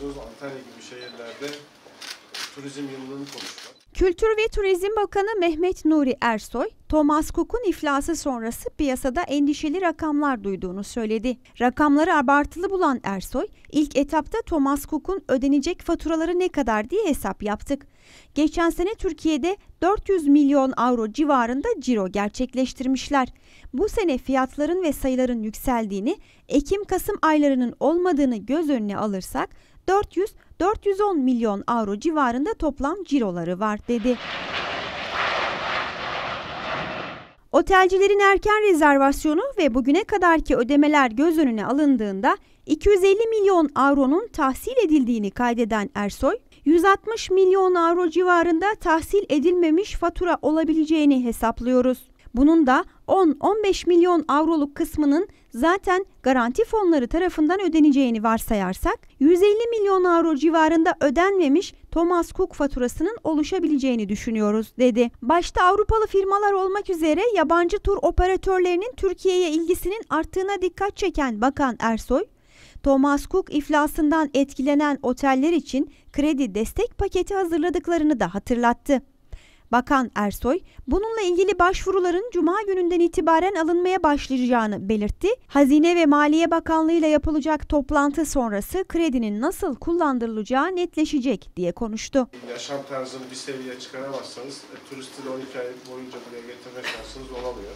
biliyorsunuz Antalya gibi şehirlerde turizm yılının konuşuyor. Kültür ve Turizm Bakanı Mehmet Nuri Ersoy, Thomas Cook'un iflası sonrası piyasada endişeli rakamlar duyduğunu söyledi. Rakamları abartılı bulan Ersoy, ilk etapta Thomas Cook'un ödenecek faturaları ne kadar diye hesap yaptık. Geçen sene Türkiye'de 400 milyon avro civarında ciro gerçekleştirmişler. Bu sene fiyatların ve sayıların yükseldiğini, Ekim-Kasım aylarının olmadığını göz önüne alırsak 400-410 milyon avro civarında toplam ciroları var dedi. Otelcilerin erken rezervasyonu ve bugüne kadarki ödemeler göz önüne alındığında 250 milyon avronun tahsil edildiğini kaydeden Ersoy, 160 milyon avro civarında tahsil edilmemiş fatura olabileceğini hesaplıyoruz. Bunun da 10-15 milyon avroluk kısmının zaten garanti fonları tarafından ödeneceğini varsayarsak 150 milyon avro civarında ödenmemiş Thomas Cook faturasının oluşabileceğini düşünüyoruz dedi. Başta Avrupalı firmalar olmak üzere yabancı tur operatörlerinin Türkiye'ye ilgisinin arttığına dikkat çeken Bakan Ersoy, Thomas Cook iflasından etkilenen oteller için kredi destek paketi hazırladıklarını da hatırlattı. Bakan Ersoy bununla ilgili başvuruların cuma gününden itibaren alınmaya başlayacağını belirtti. Hazine ve Maliye Bakanlığı ile yapılacak toplantı sonrası kredinin nasıl kullandırılacağı netleşecek diye konuştu. Yaşam tarzını bir seviyeye çıkaramazsanız e, turisti de 12 ay boyunca buraya getirme şansınız olamıyor.